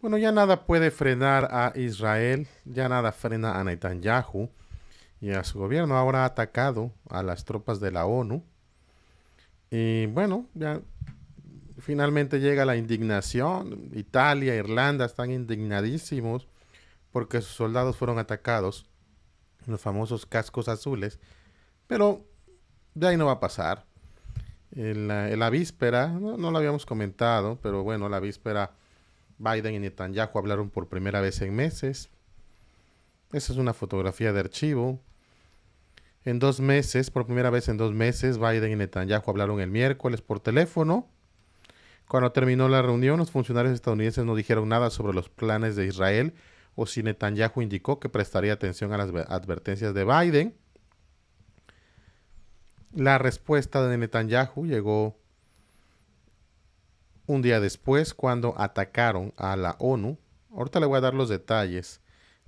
Bueno, ya nada puede frenar a Israel, ya nada frena a Netanyahu y a su gobierno. Ahora ha atacado a las tropas de la ONU. Y bueno, ya finalmente llega la indignación. Italia, Irlanda están indignadísimos porque sus soldados fueron atacados los famosos cascos azules. Pero de ahí no va a pasar. En la, víspera, no, no lo habíamos comentado, pero bueno, la víspera Biden y Netanyahu hablaron por primera vez en meses. Esa es una fotografía de archivo. En dos meses, por primera vez en dos meses, Biden y Netanyahu hablaron el miércoles por teléfono. Cuando terminó la reunión, los funcionarios estadounidenses no dijeron nada sobre los planes de Israel o si Netanyahu indicó que prestaría atención a las advertencias de Biden. La respuesta de Netanyahu llegó un día después cuando atacaron a la ONU. Ahorita le voy a dar los detalles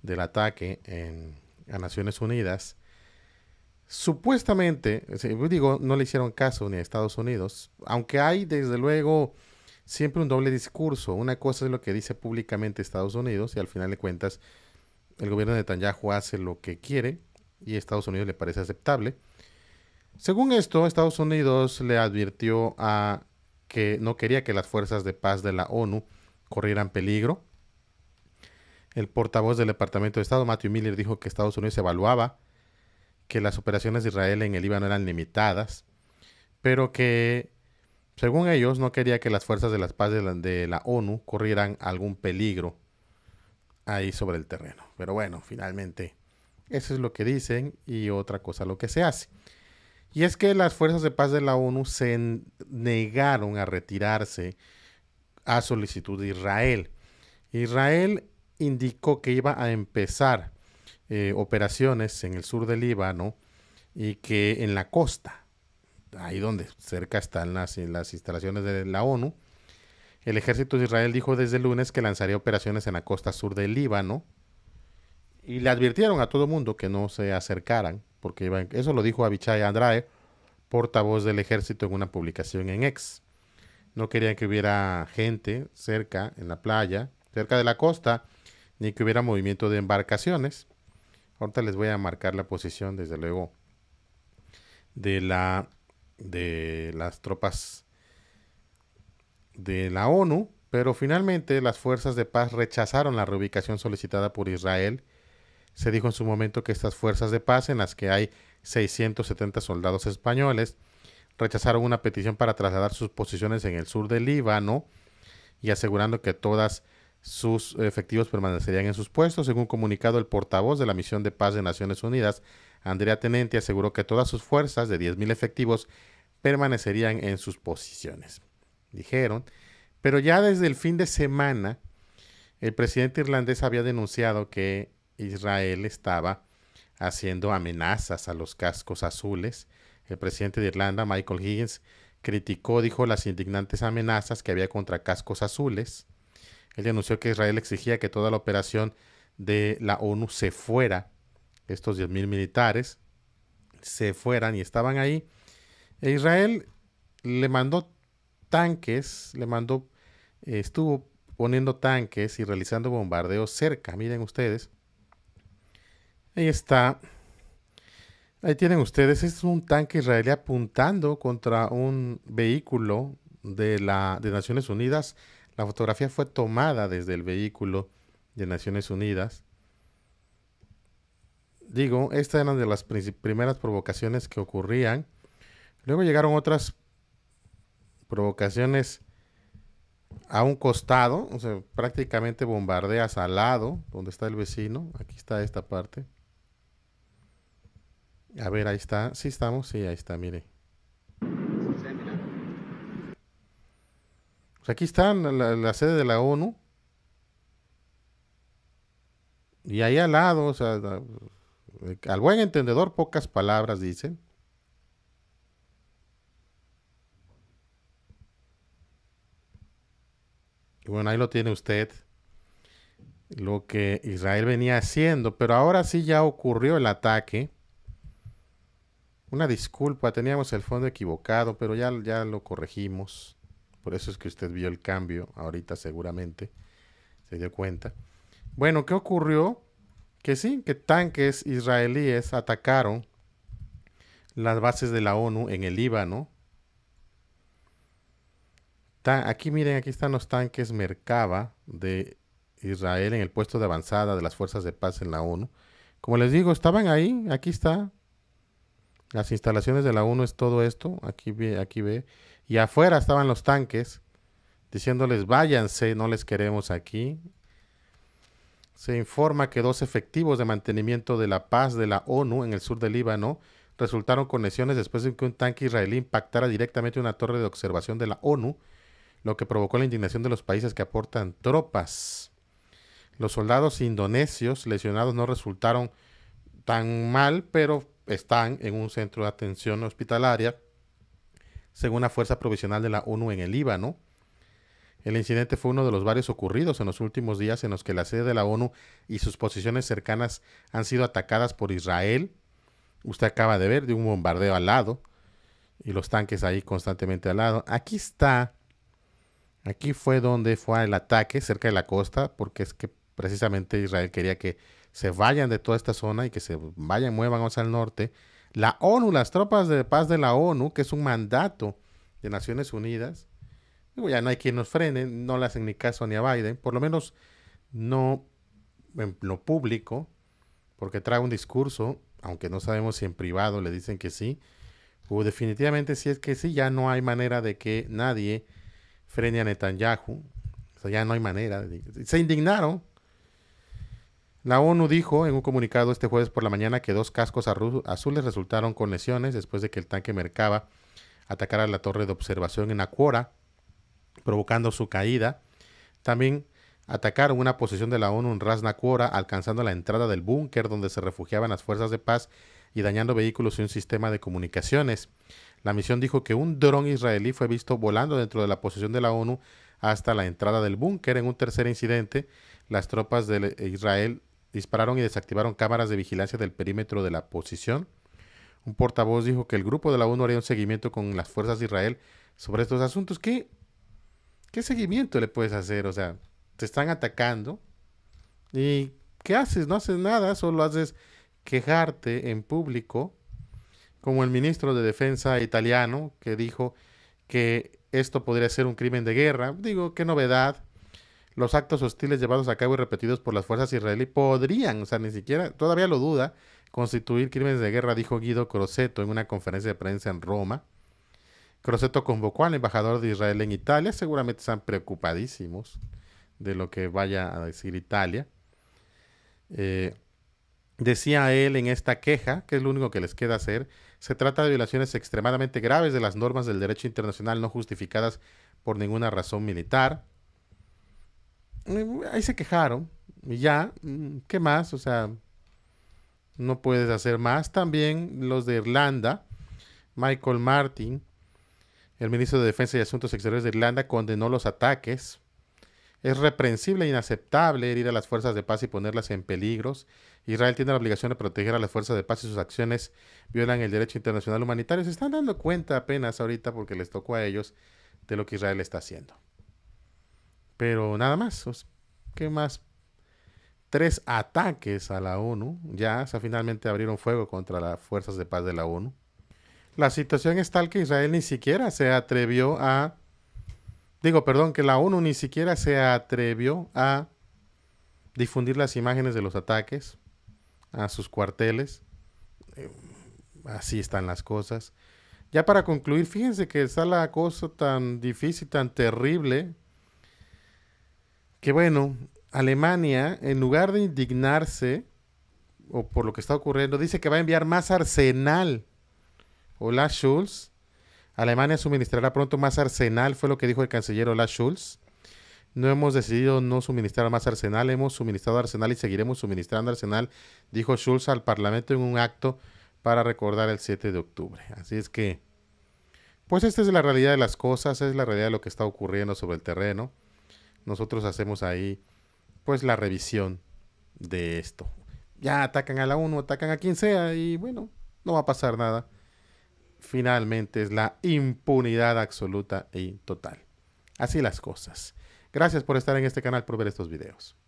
del ataque en, a Naciones Unidas. Supuestamente, digo, no le hicieron caso ni a Estados Unidos, aunque hay desde luego siempre un doble discurso. Una cosa es lo que dice públicamente Estados Unidos y al final de cuentas el gobierno de Netanyahu hace lo que quiere y a Estados Unidos le parece aceptable. Según esto, Estados Unidos le advirtió a que no quería que las fuerzas de paz de la ONU corrieran peligro. El portavoz del Departamento de Estado, Matthew Miller, dijo que Estados Unidos evaluaba que las operaciones de Israel en el Líbano eran limitadas, pero que, según ellos, no quería que las fuerzas de las paz de la, de la ONU corrieran algún peligro ahí sobre el terreno. Pero bueno, finalmente, eso es lo que dicen y otra cosa lo que se hace. Y es que las fuerzas de paz de la ONU se negaron a retirarse a solicitud de Israel. Israel indicó que iba a empezar eh, operaciones en el sur del Líbano y que en la costa, ahí donde cerca están las, las instalaciones de la ONU, el ejército de Israel dijo desde el lunes que lanzaría operaciones en la costa sur del Líbano y le advirtieron a todo el mundo que no se acercaran porque eso lo dijo Abichai Andrae, portavoz del ejército, en una publicación en Ex. No querían que hubiera gente cerca, en la playa, cerca de la costa, ni que hubiera movimiento de embarcaciones. Ahorita les voy a marcar la posición, desde luego, de, la, de las tropas de la ONU, pero finalmente las fuerzas de paz rechazaron la reubicación solicitada por Israel se dijo en su momento que estas fuerzas de paz, en las que hay 670 soldados españoles, rechazaron una petición para trasladar sus posiciones en el sur del Líbano y asegurando que todas sus efectivos permanecerían en sus puestos. Según comunicado, el portavoz de la Misión de Paz de Naciones Unidas, Andrea Tenente, aseguró que todas sus fuerzas de 10.000 efectivos permanecerían en sus posiciones. Dijeron, pero ya desde el fin de semana, el presidente irlandés había denunciado que Israel estaba haciendo amenazas a los cascos azules. El presidente de Irlanda, Michael Higgins, criticó, dijo, las indignantes amenazas que había contra cascos azules. Él denunció que Israel exigía que toda la operación de la ONU se fuera, estos 10.000 militares se fueran y estaban ahí. E Israel le mandó tanques, le mandó, estuvo poniendo tanques y realizando bombardeos cerca, miren ustedes, Ahí está. Ahí tienen ustedes. Este es un tanque israelí apuntando contra un vehículo de, la, de Naciones Unidas. La fotografía fue tomada desde el vehículo de Naciones Unidas. Digo, estas eran de las primeras provocaciones que ocurrían. Luego llegaron otras provocaciones a un costado, o sea, prácticamente bombardeas al lado, donde está el vecino. Aquí está esta parte. A ver, ahí está. Sí estamos, sí, ahí está, mire. Pues aquí está la, sede de la ONU. Y ahí al lado, o sea, pues, al buen entendedor pocas palabras dicen. bueno, ahí lo tiene usted lo que Israel venía haciendo, pero ahora sí ya ocurrió el ataque una disculpa, teníamos el fondo equivocado, pero ya, ya lo corregimos. Por eso es que usted vio el cambio ahorita seguramente. Se dio cuenta. Bueno, ¿qué ocurrió? Que sí, que tanques israelíes atacaron las bases de la ONU en el Líbano. aquí miren, aquí están los tanques Merkava de Israel en el puesto de avanzada de las fuerzas de paz en la ONU. Como les digo, estaban ahí, aquí está, las instalaciones de la ONU es todo esto, aquí ve, aquí ve. Y afuera estaban los tanques, diciéndoles váyanse, no les queremos aquí. Se informa que dos efectivos de mantenimiento de la paz de la ONU en el sur del Líbano resultaron con lesiones después de que un tanque israelí impactara directamente una torre de observación de la ONU, lo que provocó la indignación de los países que aportan tropas. Los soldados indonesios lesionados no resultaron tan mal, pero están en un centro de atención hospitalaria, según la Fuerza Provisional de la ONU en el Líbano. El incidente fue uno de los varios ocurridos en los últimos días en los que la sede de la ONU y sus posiciones cercanas han sido atacadas por Israel. Usted acaba de ver de un bombardeo al lado y los tanques ahí constantemente al lado. Aquí está, aquí fue donde fue el ataque cerca de la costa, porque es que precisamente Israel quería que se vayan de toda esta zona y que se vayan, muevan hacia el norte. La ONU, las tropas de paz de la ONU, que es un mandato de Naciones Unidas, ya no hay quien nos frene, no le hacen ni caso ni a Biden, por lo menos no en lo público, porque trae un discurso, aunque no sabemos si en privado le dicen que sí, o definitivamente si es que sí, ya no hay manera de que nadie frene a Netanyahu, o sea, ya no hay manera, se indignaron, la ONU dijo en un comunicado este jueves por la mañana que dos cascos azules resultaron con lesiones después de que el tanque Mercaba atacara la torre de observación en Acuora, provocando su caída. También atacaron una posición de la ONU en Rasnacuora, alcanzando la entrada del búnker donde se refugiaban las fuerzas de paz y dañando vehículos y un sistema de comunicaciones. La misión dijo que un dron israelí fue visto volando dentro de la posición de la ONU hasta la entrada del búnker. En un tercer incidente, las tropas de Israel dispararon y desactivaron cámaras de vigilancia del perímetro de la posición. Un portavoz dijo que el grupo de la ONU haría un seguimiento con las fuerzas de Israel sobre estos asuntos. ¿Qué, qué seguimiento le puedes hacer? O sea, te están atacando. ¿Y qué haces? No haces nada, solo haces quejarte en público, como el ministro de Defensa italiano, que dijo que esto podría ser un crimen de guerra. Digo, qué novedad los actos hostiles llevados a cabo y repetidos por las fuerzas israelíes podrían, o sea, ni siquiera, todavía lo duda, constituir crímenes de guerra, dijo Guido Crosetto en una conferencia de prensa en Roma. Crosetto convocó al embajador de Israel en Italia, seguramente están preocupadísimos de lo que vaya a decir Italia. Eh, decía él en esta queja, que es lo único que les queda hacer, se trata de violaciones extremadamente graves de las normas del derecho internacional no justificadas por ninguna razón militar. Mm, ahí se quejaron. Y ya, mm, ¿qué más? O sea, no puedes hacer más. También los de Irlanda, Michael Martin, el ministro de Defensa y Asuntos Exteriores de Irlanda, condenó los ataques. Es reprensible e inaceptable herir a las fuerzas de paz y ponerlas en peligro. Israel tiene la obligación de proteger a las fuerzas de paz y sus acciones violan el derecho internacional humanitario. Se están dando cuenta apenas ahorita porque les tocó a ellos de lo que Israel está haciendo. Pero nada más, ¿qué más? Tres ataques a la ONU, ya finalmente abrieron fuego contra las fuerzas de paz de la ONU. La situación es tal que Israel ni siquiera se atrevió a, digo, perdón, que la ONU ni siquiera se atrevió a difundir las imágenes de los ataques a sus cuarteles. Eh, así están las cosas. Ya para concluir, fíjense que está la cosa tan difícil, tan terrible, que bueno, Alemania, en lugar de indignarse o por lo que está ocurriendo, dice que va a enviar más arsenal. Hola Schulz. Alemania suministrará pronto más arsenal, fue lo que dijo el canciller Hola Schulz. No hemos decidido no suministrar más arsenal, hemos suministrado arsenal y seguiremos suministrando arsenal, dijo Schulz al Parlamento en un acto para recordar el 7 de octubre. Así es que, pues esta es la realidad de las cosas, es la realidad de lo que está ocurriendo sobre el terreno nosotros hacemos ahí pues la revisión de esto. Ya atacan a la 1, atacan a quien sea y bueno, no va a pasar nada. Finalmente es la impunidad absoluta y total. Así las cosas. Gracias por estar en este canal, por ver estos videos.